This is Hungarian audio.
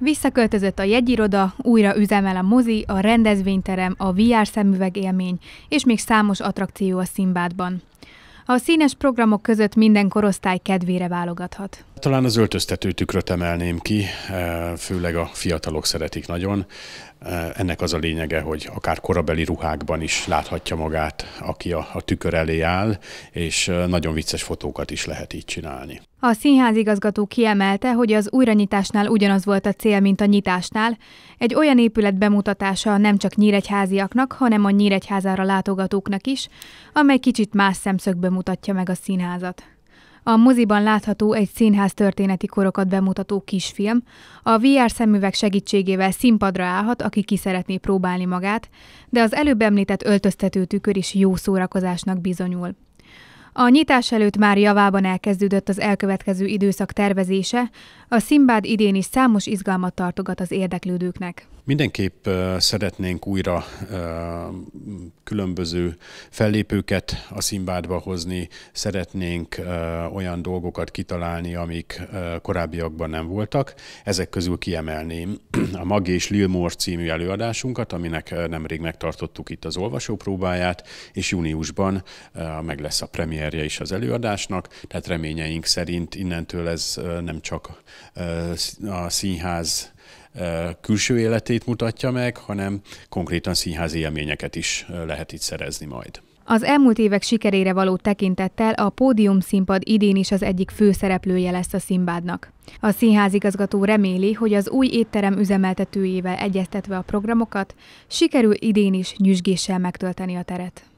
Visszaköltözött a jegyiroda, újra üzemel a mozi, a rendezvényterem, a VR szemüveg élmény, és még számos attrakció a színbádban. A színes programok között minden korosztály kedvére válogathat. Talán az öltöztető tükröt emelném ki, eh, főleg a fiatalok szeretik nagyon. Eh, ennek az a lényege, hogy akár korabeli ruhákban is láthatja magát, aki a, tükör elé áll, és eh, nagyon vicces fotókat is lehet így csinálni. A színházigazgató kiemelte, hogy az újranyitásnál ugyanaz volt a cél, mint a nyitásnál. Egy olyan épület bemutatása nem csak nyíregyháziaknak, hanem a nyíregyházára látogatóknak is, amely kicsit más szemszögbe mutatja meg a színházat. A moziban látható egy színház történeti korokat bemutató kisfilm. A VR szemüveg segítségével színpadra állhat, aki ki szeretné próbálni magát, de az előbb említett öltöztető tükör is jó szórakozásnak bizonyul. A nyitás előtt már javában elkezdődött az elkövetkező időszak tervezése, a Szimbád idén is számos izgalmat tartogat az érdeklődőknek. Mindenképp szeretnénk újra különböző fellépőket a Szimbádba hozni, szeretnénk olyan dolgokat kitalálni, amik korábbiakban nem voltak. Ezek közül kiemelném a Mag és Lilmore című előadásunkat, aminek nemrég megtartottuk itt az olvasópróbáját, és júniusban meg lesz a premier premierje is az előadásnak, tehát reményeink szerint innentől ez nem csak a színház külső életét mutatja meg, hanem konkrétan színházi élményeket is lehet itt szerezni majd. Az elmúlt évek sikerére való tekintettel a pódium színpad idén is az egyik főszereplője lesz a színbádnak. A színházigazgató reméli, hogy az új étterem üzemeltetőjével egyeztetve a programokat, sikerül idén is nyüzsgéssel megtölteni a teret.